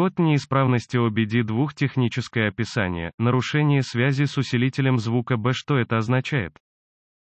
Код неисправности OBD2 техническое описание, нарушение связи с усилителем звука B. Что это означает?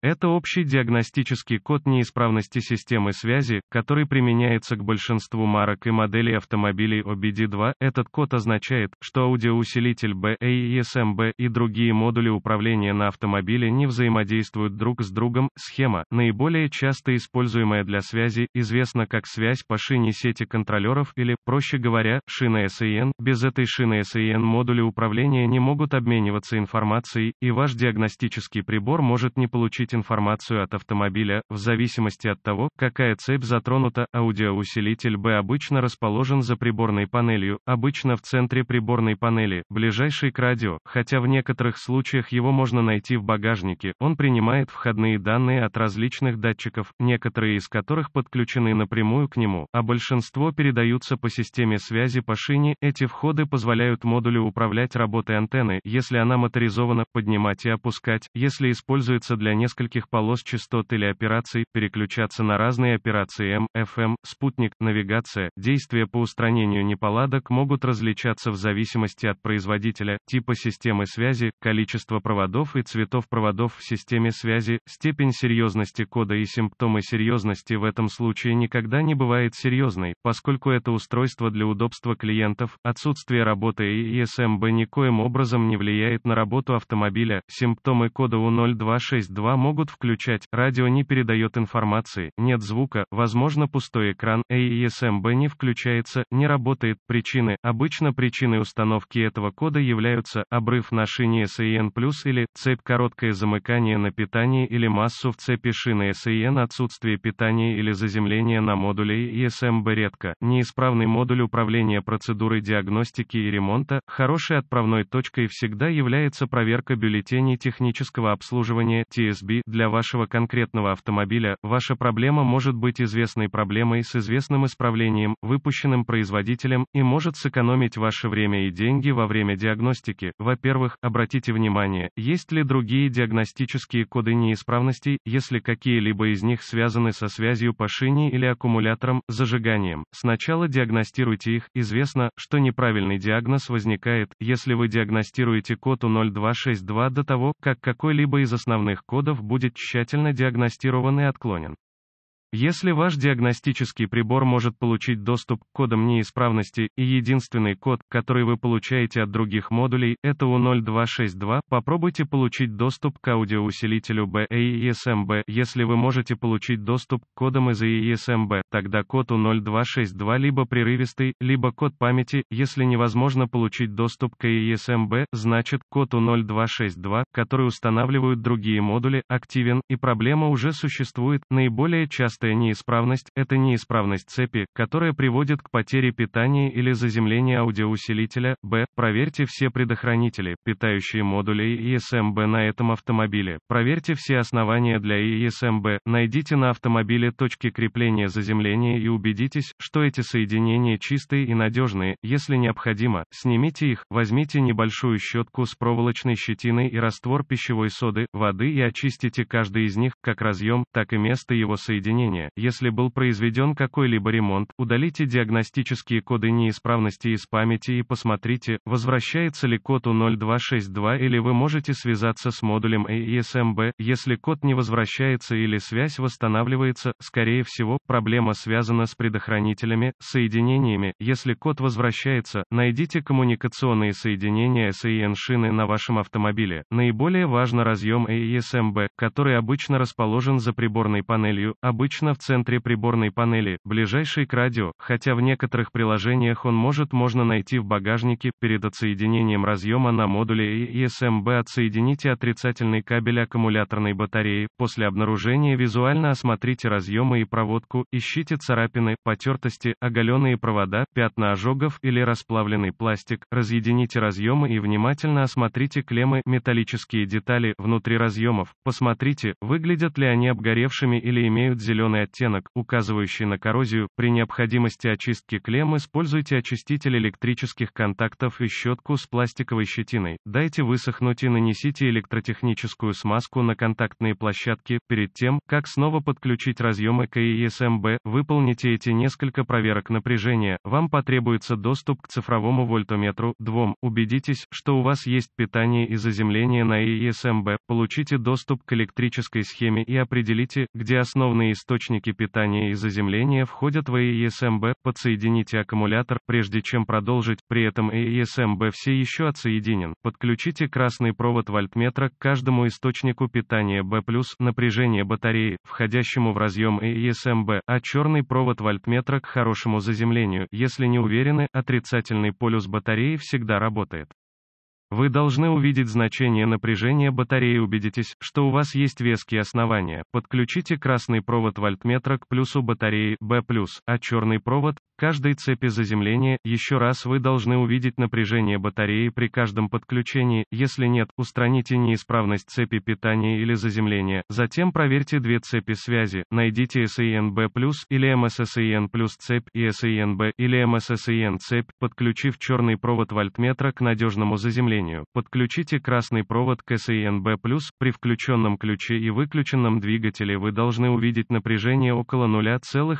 Это общий диагностический код неисправности системы связи, который применяется к большинству марок и моделей автомобилей OBD2. Этот код означает, что аудиоусилитель BAESMB и другие модули управления на автомобиле не взаимодействуют друг с другом. Схема, наиболее часто используемая для связи, известна как связь по шине сети контролеров или, проще говоря, шина SAN. Без этой шины SAN модули управления не могут обмениваться информацией, и ваш диагностический прибор может не получить получать информацию от автомобиля, в зависимости от того, какая цепь затронута, аудиоусилитель B обычно расположен за приборной панелью, обычно в центре приборной панели, ближайший к радио, хотя в некоторых случаях его можно найти в багажнике, он принимает входные данные от различных датчиков, некоторые из которых подключены напрямую к нему, а большинство передаются по системе связи по шине, эти входы позволяют модулю управлять работой антенны, если она моторизована, поднимать и опускать, если используется для нескольких нескольких полос частот или операций, переключаться на разные операции М, FM, спутник, навигация, действия по устранению неполадок могут различаться в зависимости от производителя, типа системы связи, количества проводов и цветов проводов в системе связи, степень серьезности кода и симптомы серьезности в этом случае никогда не бывает серьезной, поскольку это устройство для удобства клиентов, отсутствие работы и ESMB никоим образом не влияет на работу автомобиля, симптомы кода У0262 могут включать, радио не передает информации, нет звука, возможно пустой экран, AESMB а эм не включается, не работает, причины, обычно причиной установки этого кода являются, обрыв на шине SAN+, или, цепь короткое замыкание на питании или массу в цепи шины SAN отсутствие питания или заземление на модуле AESMB эм редко, неисправный модуль управления процедурой диагностики и ремонта, хорошей отправной точкой всегда является проверка бюллетеней технического обслуживания, TSB, B для вашего конкретного автомобиля, ваша проблема может быть известной проблемой с известным исправлением, выпущенным производителем, и может сэкономить ваше время и деньги во время диагностики. Во-первых, обратите внимание, есть ли другие диагностические коды неисправностей, если какие-либо из них связаны со связью по шине или аккумулятором, зажиганием. Сначала диагностируйте их, известно, что неправильный диагноз возникает, если вы диагностируете код у 0262 до того, как какой-либо из основных кодов будет тщательно диагностирован и отклонен. Если ваш диагностический прибор может получить доступ к кодам неисправности, и единственный код, который вы получаете от других модулей, это U0262, попробуйте получить доступ к аудиоусилителю BAESMB. А эм Если вы можете получить доступ к кодам из ESMB, а эм тогда код U0262 либо прерывистый, либо код памяти. Если невозможно получить доступ к ESMB, а эм значит, код U0262, который устанавливают другие модули, активен, и проблема уже существует. Наиболее часто Частая неисправность – это неисправность цепи, которая приводит к потере питания или заземлению аудиоусилителя. Б. Проверьте все предохранители, питающие модули ESMB на этом автомобиле. Проверьте все основания для ESMB, найдите на автомобиле точки крепления заземления и убедитесь, что эти соединения чистые и надежные. Если необходимо, снимите их, возьмите небольшую щетку с проволочной щетиной и раствор пищевой соды, воды и очистите каждый из них, как разъем, так и место его соединения Примечание. Если был произведен какой-либо ремонт, удалите диагностические коды неисправности из памяти и посмотрите, возвращается ли код У0262 или вы можете связаться с модулем AESMB. А Если код не возвращается или связь восстанавливается, скорее всего, проблема связана с предохранителями, соединениями. Если код возвращается, найдите коммуникационные соединения SAN-шины а на вашем автомобиле. Наиболее важно разъем AESMB, а который обычно расположен за приборной панелью, обычно обычно в центре приборной панели, ближайший к радио, хотя в некоторых приложениях он может можно найти в багажнике, перед отсоединением разъема на модуле и ESMB отсоедините отрицательный кабель аккумуляторной батареи, после обнаружения визуально осмотрите разъемы и проводку, ищите царапины, потертости, оголенные провода, пятна ожогов или расплавленный пластик, разъедините разъемы и внимательно осмотрите клеммы, металлические детали, внутри разъемов, посмотрите, выглядят ли они обгоревшими или имеют зеленый зеленый оттенок, указывающий на коррозию. При необходимости очистки клемм используйте очиститель электрических контактов и щетку с пластиковой щетиной. Дайте высохнуть и нанесите электротехническую смазку на контактные площадки. Перед тем, как снова подключить разъемы к ESMB, выполните эти несколько проверок напряжения. Вам потребуется доступ к цифровому вольтометру. Двум. Убедитесь, что у вас есть питание и заземление на ESMB. Получите доступ к электрической схеме и определите, где основные источники источники питания и заземления входят в AESMB, эм подсоедините аккумулятор, прежде чем продолжить, при этом AESMB эм все еще отсоединен, подключите красный провод вольтметра к каждому источнику питания B+, напряжение батареи, входящему в разъем AESMB, эм а черный провод вольтметра к хорошему заземлению, если не уверены, отрицательный полюс батареи всегда работает. Вы должны увидеть значение напряжения батареи и убедитесь, что у вас есть веские основания. Подключите красный провод вольтметра к плюсу батареи B+, а черный провод, каждой цепи заземления, еще раз вы должны увидеть напряжение батареи при каждом подключении, если нет, устраните неисправность цепи питания или заземления, затем проверьте две цепи связи, найдите SANB+, или MSSAN+, цепь и SANB, или MSSAN цепь, подключив черный провод вольтметра к надежному заземлению, подключите красный провод к SANB+, при включенном ключе и выключенном двигателе вы должны увидеть напряжение около 0,5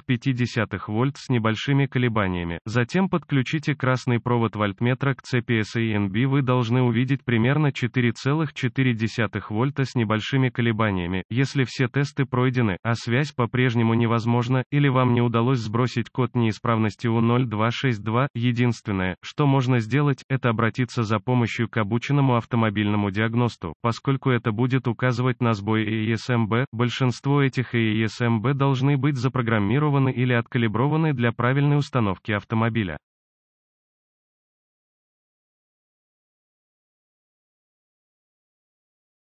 вольт с небольшими колебаниями. Затем подключите красный провод вольтметра к цепи SANB вы должны увидеть примерно 4,4 вольта с небольшими колебаниями, если все тесты пройдены, а связь по-прежнему невозможна, или вам не удалось сбросить код неисправности U0262, единственное, что можно сделать, это обратиться за помощью к обученному автомобильному диагносту, поскольку это будет указывать на сбой ESMB, большинство этих ESMB должны быть запрограммированы или откалиброваны для правильной установки автомобиля.